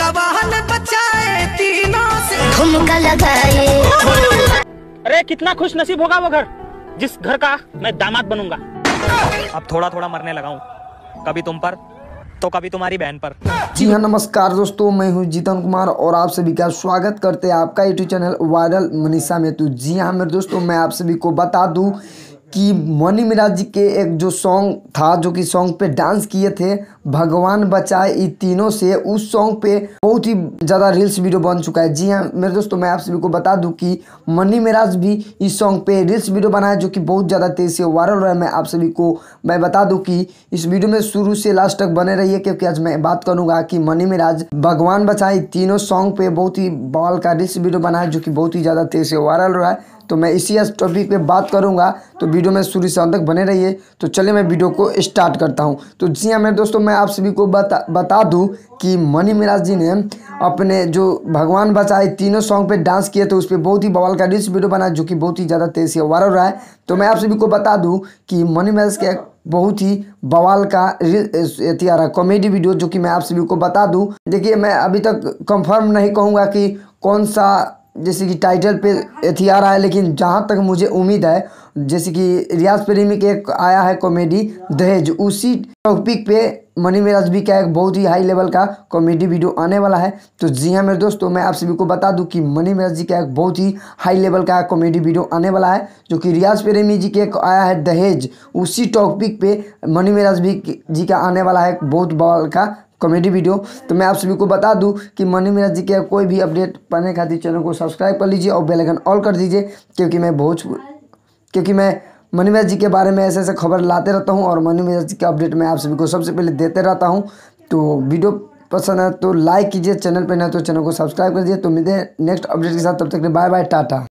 भगवान बचाए तीनों से ठुमका लगाए अरे कितना खुश नसीब होगा वो घर जिस घर का मैं दामाद बनूंगा अब थोड़ा थोड़ा मरने लगा हूँ कभी तुम पर तो कभी तुम्हारी बहन पर जी हाँ नमस्कार दोस्तों मैं हूँ जीतन कुमार और आप सभी का स्वागत करते हैं आपका यूट्यूब चैनल वायरल मनीषा में तो जी हाँ मेरे दोस्तों मैं आप सभी को बता दूँ कि मनी मिराज जी के एक जो सॉन्ग था जो कि सॉन्ग पे डांस किए थे भगवान बचाए इन तीनों से उस सॉन्ग पे बहुत ही ज़्यादा रील्स वीडियो बन चुका है जी हाँ मेरे दोस्तों मैं आप सभी को बता दूं कि मनी मिराज भी इस सॉन्ग पे रील्स वीडियो बनाया जो कि बहुत ज़्यादा तेज़ से वायरल रहा है मैं आप सभी को मैं बता दूँ कि इस वीडियो में शुरू से लास्ट तक बने रहिए क्योंकि आज मैं बात करूँगा कि मनी मिराज भगवान बचाए तीनों सॉन्ग पे बहुत ही बॉल का रील्स वीडियो बनाया जो कि बहुत ही ज़्यादा तेज़ से वायरल रहा है तो मैं इसी टॉपिक पे बात करूँगा तो वीडियो में शुरू से अंत तक बने रहिए तो चलिए मैं वीडियो को स्टार्ट करता हूँ तो जी हाँ मेरे दोस्तों मैं आप सभी को बता बता दूँ कि मनी मिराज जी ने अपने जो भगवान बचाए तीनों सॉन्ग पे डांस किए तो उस पर बहुत ही बवाल का रिल्स वीडियो बनाया जो कि बहुत ही ज़्यादा तेजी से वायरल रहा है तो मैं आप सभी को बता दूँ कि मनी मिराज के बहुत ही बवाल का अथी आ रहा कॉमेडी वीडियो जो कि मैं आप सभी को बता दूँ देखिए मैं अभी तक कंफर्म नहीं कहूँगा कि कौन सा जैसे कि टाइटल पे अथी आ रहा है लेकिन जहाँ तक मुझे उम्मीद है जैसे कि रियाज प्रेमी के एक आया है कॉमेडी दहेज उसी टॉपिक पे मनी मिराज भी का एक बहुत ही हाई लेवल का कॉमेडी वीडियो आने वाला है तो जी हाँ मेरे दोस्तों मैं आप सभी को बता दूं कि मनी मिराज जी का एक बहुत ही हाई लेवल का कॉमेडी वीडियो आने वाला है जो कि रियाज प्रेमी जी के एक आया है दहेज उसी टॉपिक पे मनी मिराज भी जी का आने वाला है बहुत बवाल का कॉमेडी वीडियो तो मैं आप सभी को बता दूं कि मनी मीरा जी के कोई भी अपडेट पाने खातिर चैनल को सब्सक्राइब कर लीजिए और बेलाइकन ऑल कर दीजिए क्योंकि मैं बहुत क्योंकि मैं मनी मीरा जी के बारे में ऐसे ऐसे खबर लाते रहता हूँ और मनी मीरा जी के अपडेट मैं आप सभी को सबसे पहले देते रहता हूँ तो वीडियो पसंद है तो लाइक कीजिए चैनल पर ना तो चैनल को सब्सक्राइब कर दीजिए तो मिलते हैं नेक्स्ट अपडेट के साथ तब तक बाय बाय टाटा